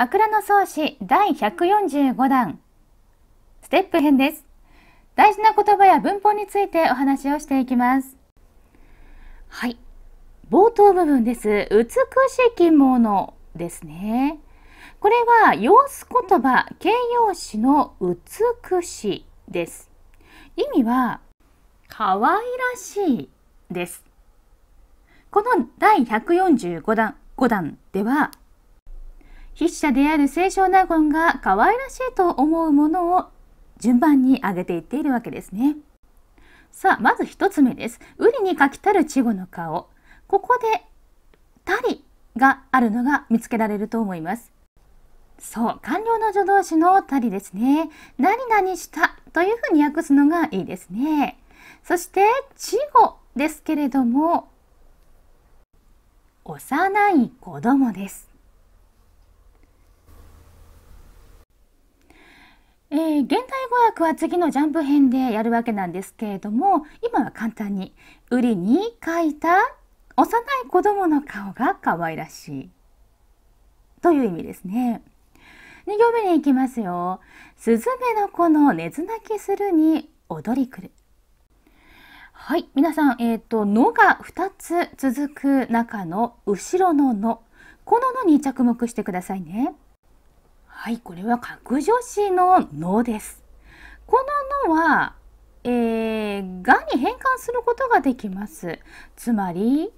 枕草子第145弾ステップ編です大事な言葉や文法についてお話をしていきますはい冒頭部分です美しきものですねこれは様子言葉形容詞の美しです意味は可愛らしいですこの第145弾5弾では筆者である清少納言が可愛らしいと思うものを順番に挙げていっているわけですね。さあ、まず1つ目です。リに書きたる稚語の顔。ここで、たりがあるのが見つけられると思います。そう、官僚の助動詞のたりですね。何々したというふうに訳すのがいいですね。そして、稚語ですけれども、幼い子供です。ー、現代語訳は次のジャンプ編でやるわけなんですけれども今は簡単に「売りに書いた幼い子供の顔が可愛らしい」という意味ですね。2行目に行きますよ。スズメの子の寝ず泣きするに踊り来る。はい、皆さん、えー、と、のが2つ続く中の後ろのの。こののに着目してくださいね。はい、これは角助詞ののです。こののは、えー、がに変換することができます。つまり、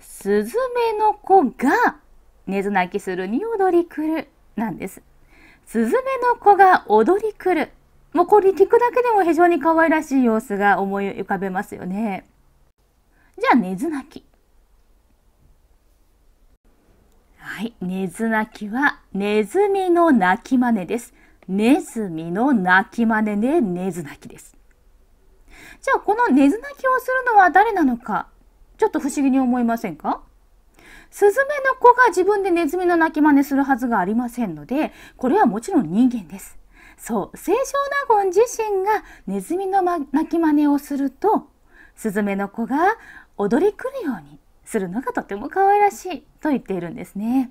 スズメの子が寝ず泣きするに踊り来るなんです。スズメの子が踊り来る。もうこれ聞くだけでも非常に可愛らしい様子が思い浮かべますよね。じゃあ、寝ず泣き。はい、ネズ鳴きはネズミの鳴き真似です。ネズミの鳴き真似でネズ鳴きです。じゃあこのネズ鳴きをするのは誰なのか、ちょっと不思議に思いませんかスズメの子が自分でネズミの鳴き真似するはずがありませんので、これはもちろん人間です。そう、清少納言自身がネズミの、ま、鳴き真似をすると、スズメの子が踊り来るようにするのがとても可愛らしいと言っているんですね。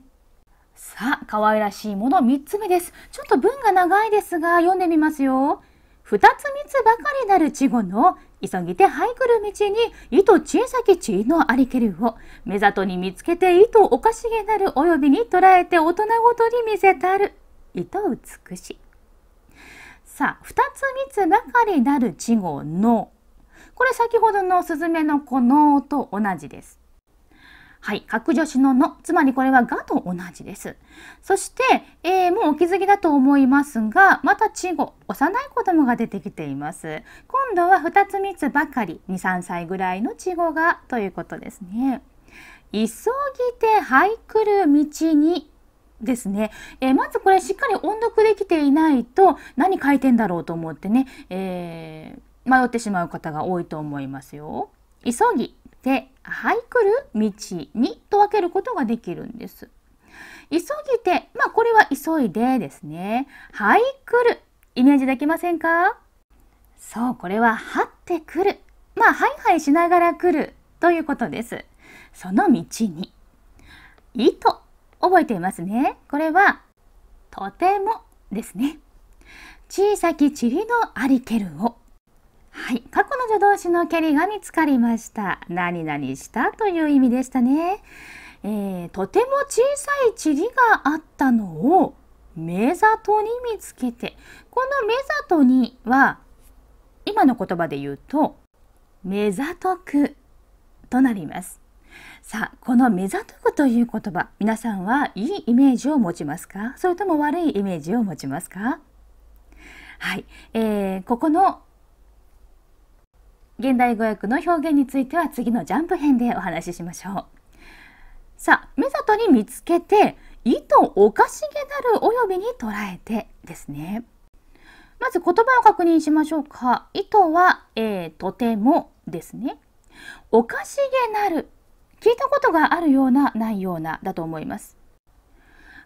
さあ、可愛らしいもの3つ目です。ちょっと文が長いですが、読んでみますよ。二つ三つばかりなる稚語の、急ぎて這いくる道に、糸小さきちのありけるを、目ざとに見つけて糸おかしげなるお及びに捉えて大人ごとに見せたる。糸美し。さあ、二つ三つばかりなる稚語の、これ先ほどのスズメの子のと同じです。はい、格助詞のの、つまりこれはがと同じです。そして、えー、もうお気づきだと思いますが、また稚語、幼い子供が出てきています。今度は2つ3つばかり、2、3歳ぐらいの稚語がということですね。急ぎてはいくる道にですね、えー、まずこれしっかり音読できていないと何書いてんだろうと思ってね、えー、迷ってしまう方が多いと思いますよ。急ぎして「はいくる道に」と分けることができるんです。急ぎて、まあこれは急いでですね。はい来る。イメージできませんかそう、これははってくる。まあはいはいしながら来るということです。その道に。糸。覚えていますね。これはとてもですね。小さき塵のありけるを。はい、過去の助動詞のけりが見つかりました。何々したという意味でしたね。えー、とても小さい塵があったのを目ざとに見つけて、この目ざとには今の言葉で言うと目ざとくとなります。さあこの「目ざとく」という言葉皆さんはいいイメージを持ちますかそれとも悪いイメージを持ちますかはい、えー、ここの現代語訳の表現については次のジャンプ編でお話ししましょう。さあ、目ざとに見つけて、意図おかしげなるおよびに捉えてですね。まず言葉を確認しましょうか。意図は、えー、とてもですね。おかしげなる。聞いたことがあるような、ないようなだと思います。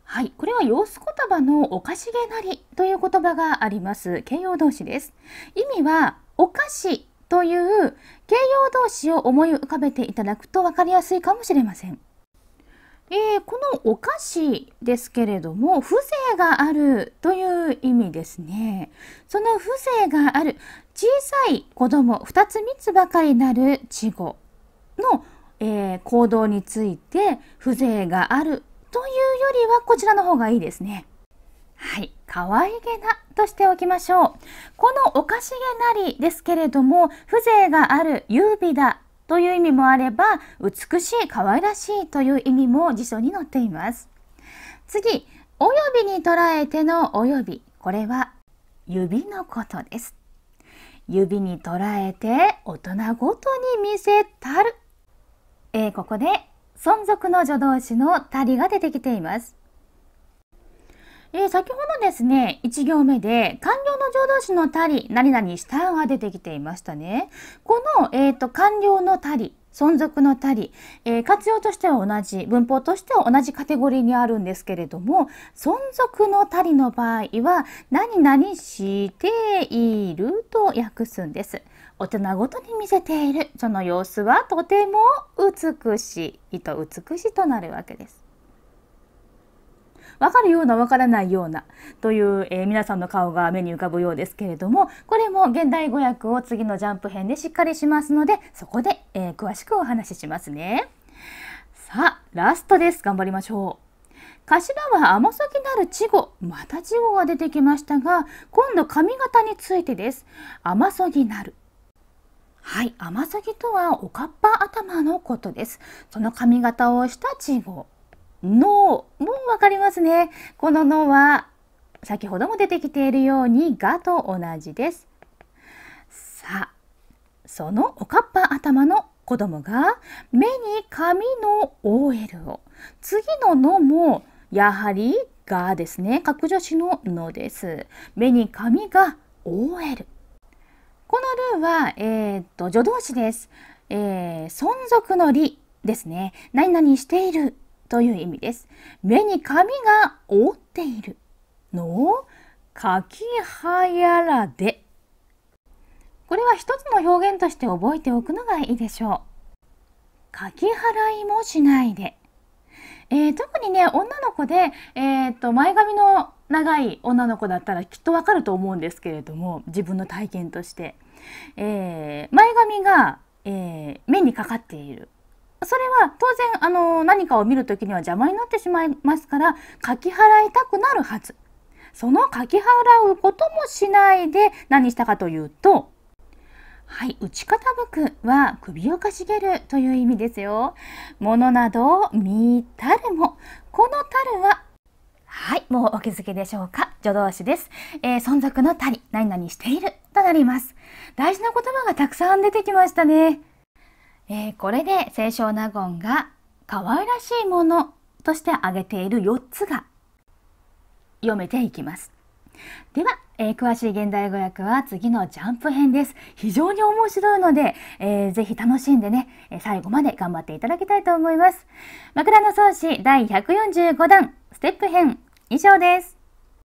はい、これは様子言葉のおかしげなりという言葉があります。形容動詞です。意味はお菓子という形容動詞を思い浮かべていただくと分かりやすいかもしれません。えー、このお菓子ですけれども風情があるという意味ですねその風情がある小さい子供二つ三つばかりなる稚語の、えー、行動について風情があるというよりはこちらの方がいいですねはい可愛げなとしておきましょう。このおかしげなりですけれども、風情がある優美だという意味もあれば、美しい、可愛らしいという意味も辞書に載っています。次、およびに捉えてのおよび。これは指のことです。指に捉えて大人ごとに見せたる。えー、ここで存続の助動詞のたりが出てきています。えー、先ほどですね、1行目で、官僚の浄土詞のたり、何々したが出てきていましたね。この、えっ、ー、と、官僚のたり、存続のたり、えー、活用としては同じ、文法としては同じカテゴリーにあるんですけれども、存続のたりの場合は、何々していると訳すんです。大人ごとに見せている、その様子はとても美しいと美しいとなるわけです。わかるようなわからないようなという、えー、皆さんの顔が目に浮かぶようですけれどもこれも現代語訳を次のジャンプ編でしっかりしますのでそこで、えー、詳しくお話ししますね。さあラストです頑張りましょう。頭は甘さきなる稚語また稚語が出てきましたが今度髪型についてです甘そぎなるはい甘そぎとはおかっぱ頭のことですその髪型をした稚語脳もわかりますね。この脳は先ほども出てきているように「が」と同じです。さあそのおかっぱ頭の子供が目に髪の OL を次の「の」もやはり「が」ですね格助詞の「の」です。目に髪が OL。この「ルーは、えーと、と助動詞です。えー、存続の「理ですね。何々しているという意味です。目に髪が覆っているのを書きはやらで。これは一つの表現として覚えておくのがいいでしょう。書き払いもしないで。えー、特にね、女の子で、えー、っと、前髪の長い女の子だったらきっとわかると思うんですけれども、自分の体験として。えー、前髪が、えー、目にかかっているそれは当然あの何かを見るときには邪魔になってしまいますから書き払いたくなるはずその書き払うこともしないで何したかというとはい打ち傾くは首をかしげるという意味ですよ。物などを見たるもこのたるははい、もうお気づきでしょうか助動詞です。えー、存続のたり、何々しているとなります。大事な言葉がたくさん出てきましたね。えー、これで清少納言が可愛らしいものとして挙げている4つが読めていきます。では、えー、詳しい現代語訳は次のジャンプ編です。非常に面白いので、えー、ぜひ楽しんでね、え最後まで頑張っていただきたいと思います。枕草子第145弾ステップ編以上です。